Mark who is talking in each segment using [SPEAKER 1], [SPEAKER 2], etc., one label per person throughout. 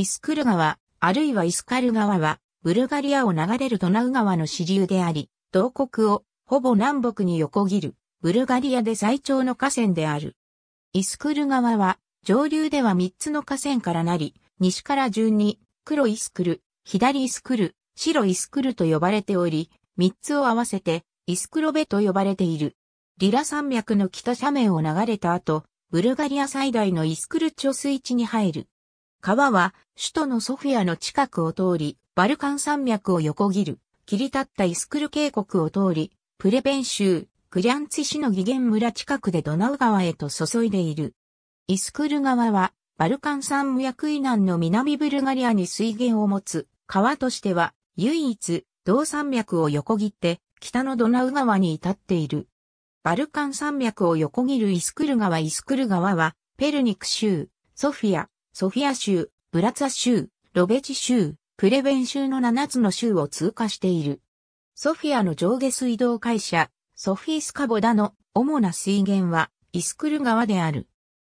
[SPEAKER 1] イスクル川、あるいはイスカル川は、
[SPEAKER 2] ブルガリアを流れるドナウ川の支流であり、同国をほぼ南北に横切る、ブルガリアで最長の河川である。イスクル川は、上流では3つの河川からなり、西から順に、黒イスクル、左イスクル、白イスクルと呼ばれており、3つを合わせて、イスクロベと呼ばれている。リラ山脈の北斜面を流れた後、ブルガリア最大のイスクル貯水池に入る。川は首都のソフィアの近くを通り、バルカン山脈を横切る、切り立ったイスクル渓谷を通り、プレベン州、クリャンツィ市のギゲン村近くでドナウ川へと注いでいる。イスクル川は、バルカン山脈以南の南ブルガリアに水源を持つ、川としては、唯一、同山脈を横切って、北のドナウ川に至っている。バルカン山脈を横切るイスクル川イスクル川は、ペルニク州、ソフィア、ソフィア州、ブラツァ州、ロベチ州、プレベン州の7つの州を通過している。ソフィアの上下水道会社、ソフィースカボダの主な水源はイスクル川である。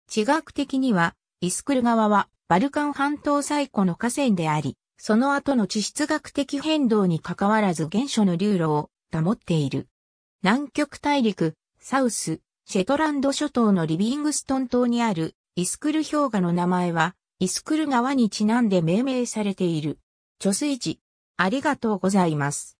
[SPEAKER 2] 地学的には、イスクル川はバルカン半島最古の河川であり、その後の地質学的変動に関わらず原初の流路を保っている。南極大陸、サウス、シェトランド諸島のリビングストン島にあるイスクル氷
[SPEAKER 1] 河の名前は、イスクル川にちなんで命名されている。貯水池、ありがとうございます。